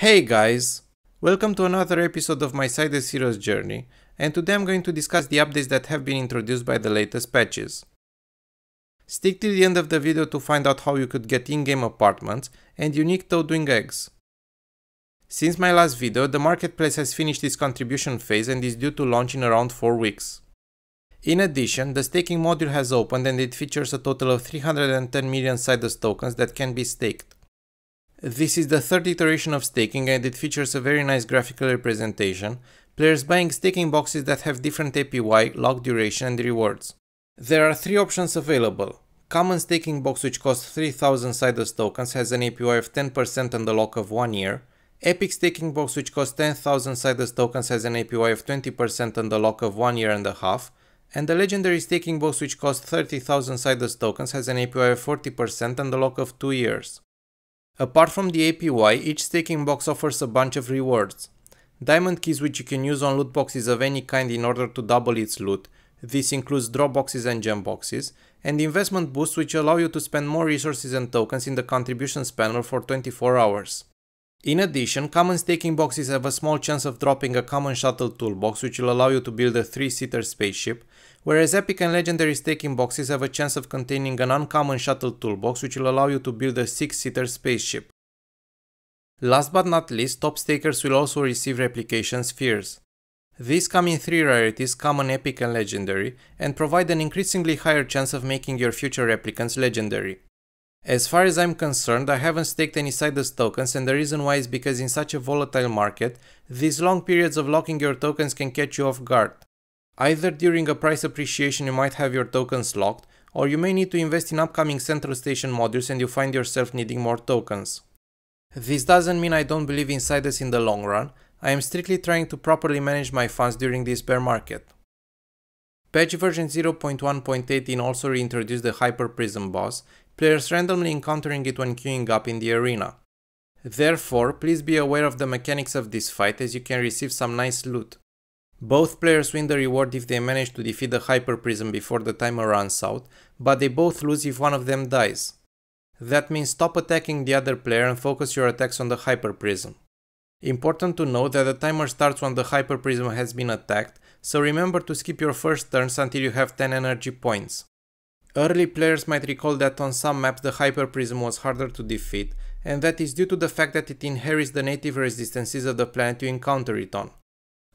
Hey guys! Welcome to another episode of my Cydus Heroes journey, and today I'm going to discuss the updates that have been introduced by the latest patches. Stick till the end of the video to find out how you could get in-game apartments and unique toadwing eggs. Since my last video, the marketplace has finished its contribution phase and is due to launch in around 4 weeks. In addition, the staking module has opened and it features a total of 310 million Cydus tokens that can be staked. This is the third iteration of staking and it features a very nice graphical representation, players buying staking boxes that have different APY, lock duration and rewards. There are three options available. Common staking box which costs 3000 Cydos tokens has an APY of 10% and a lock of 1 year. Epic staking box which costs 10,000 Cydos tokens has an APY of 20% and a lock of 1 year and a half. And the legendary staking box which costs 30,000 Cydos tokens has an APY of 40% and a lock of 2 years. Apart from the APY, each staking box offers a bunch of rewards. Diamond keys which you can use on loot boxes of any kind in order to double its loot, this includes drop boxes and gem boxes, and investment boosts which allow you to spend more resources and tokens in the contributions panel for 24 hours. In addition, common staking boxes have a small chance of dropping a common shuttle toolbox which will allow you to build a 3-seater spaceship, whereas epic and legendary staking boxes have a chance of containing an uncommon shuttle toolbox which will allow you to build a 6-seater spaceship. Last but not least, top stakers will also receive replication spheres. These come in three rarities, common, epic and legendary, and provide an increasingly higher chance of making your future replicants legendary. As far as I'm concerned, I haven't staked any Citus tokens and the reason why is because in such a volatile market, these long periods of locking your tokens can catch you off guard. Either during a price appreciation you might have your tokens locked, or you may need to invest in upcoming central station modules and you find yourself needing more tokens. This doesn't mean I don't believe in Citus in the long run, I am strictly trying to properly manage my funds during this bear market. Patch version 0.1.18 also reintroduced the Hyper Prism boss, players randomly encountering it when queuing up in the arena. Therefore, please be aware of the mechanics of this fight as you can receive some nice loot. Both players win the reward if they manage to defeat the Hyper Prism before the timer runs out, but they both lose if one of them dies. That means stop attacking the other player and focus your attacks on the Hyper Prism. Important to note that the timer starts when the Hyper Prism has been attacked, so remember to skip your first turns until you have 10 energy points. Early players might recall that on some maps the Hyper Prism was harder to defeat, and that is due to the fact that it inherits the native resistances of the planet you encounter it on.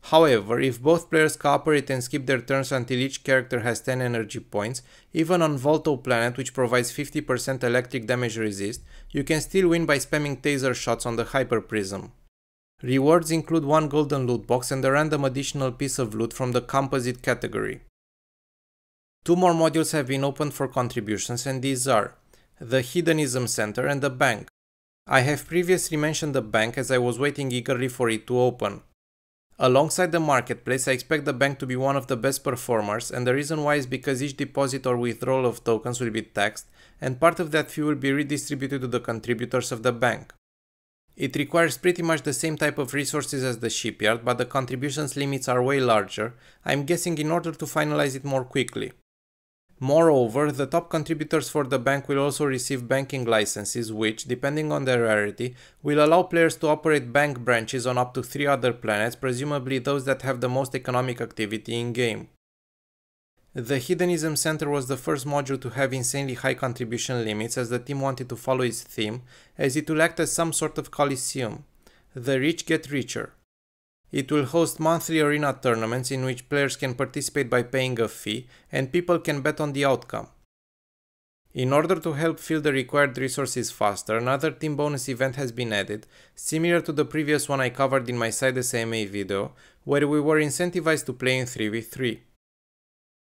However, if both players cooperate and skip their turns until each character has 10 energy points, even on Volto Planet which provides 50% electric damage resist, you can still win by spamming taser shots on the Hyper Prism. Rewards include one golden loot box and a random additional piece of loot from the composite category. Two more modules have been opened for contributions and these are the Hedonism Center and the Bank. I have previously mentioned the bank as I was waiting eagerly for it to open. Alongside the marketplace, I expect the bank to be one of the best performers and the reason why is because each deposit or withdrawal of tokens will be taxed and part of that fee will be redistributed to the contributors of the bank. It requires pretty much the same type of resources as the shipyard, but the contributions limits are way larger, I'm guessing in order to finalize it more quickly. Moreover, the top contributors for the bank will also receive banking licenses which, depending on their rarity, will allow players to operate bank branches on up to three other planets, presumably those that have the most economic activity in-game. The Hedonism Center was the first module to have insanely high contribution limits as the team wanted to follow its theme, as it will act as some sort of coliseum. The rich get richer. It will host monthly arena tournaments in which players can participate by paying a fee and people can bet on the outcome. In order to help fill the required resources faster, another team bonus event has been added, similar to the previous one I covered in my side SMA video, where we were incentivized to play in 3v3.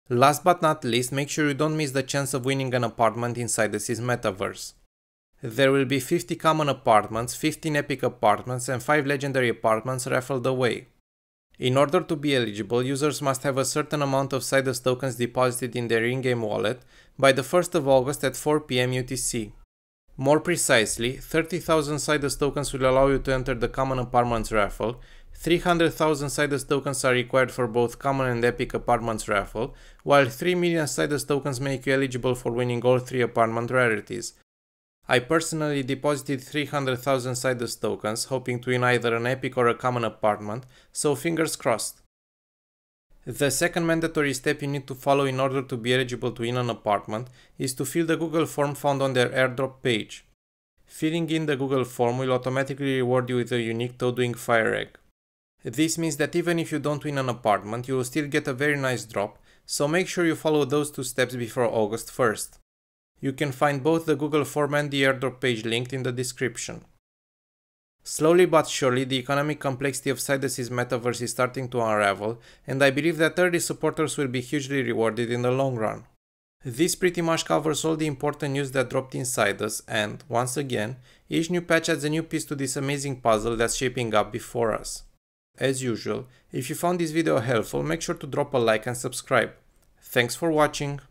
Last but not least, make sure you don't miss the chance of winning an apartment inside the SIS metaverse. There will be 50 common apartments, 15 epic apartments and 5 legendary apartments raffled away. In order to be eligible, users must have a certain amount of Sidus tokens deposited in their in-game wallet by the 1st of August at 4pm UTC. More precisely, 30,000 Sidus tokens will allow you to enter the Common Apartments raffle, 300,000 Sidus tokens are required for both Common and Epic Apartments raffle, while 3 million Sidus tokens make you eligible for winning all three apartment rarities, I personally deposited 300,000 Sidus tokens, hoping to win either an epic or a common apartment, so fingers crossed. The second mandatory step you need to follow in order to be eligible to win an apartment is to fill the Google form found on their airdrop page. Filling in the Google form will automatically reward you with a unique Toadwing Fire Egg. This means that even if you don't win an apartment, you will still get a very nice drop, so make sure you follow those two steps before August 1st. You can find both the Google form and the airdrop page linked in the description. Slowly but surely, the economic complexity of Sidus's metaverse is starting to unravel, and I believe that early supporters will be hugely rewarded in the long run. This pretty much covers all the important news that dropped in Sidus, and, once again, each new patch adds a new piece to this amazing puzzle that's shaping up before us. As usual, if you found this video helpful, make sure to drop a like and subscribe. Thanks for watching!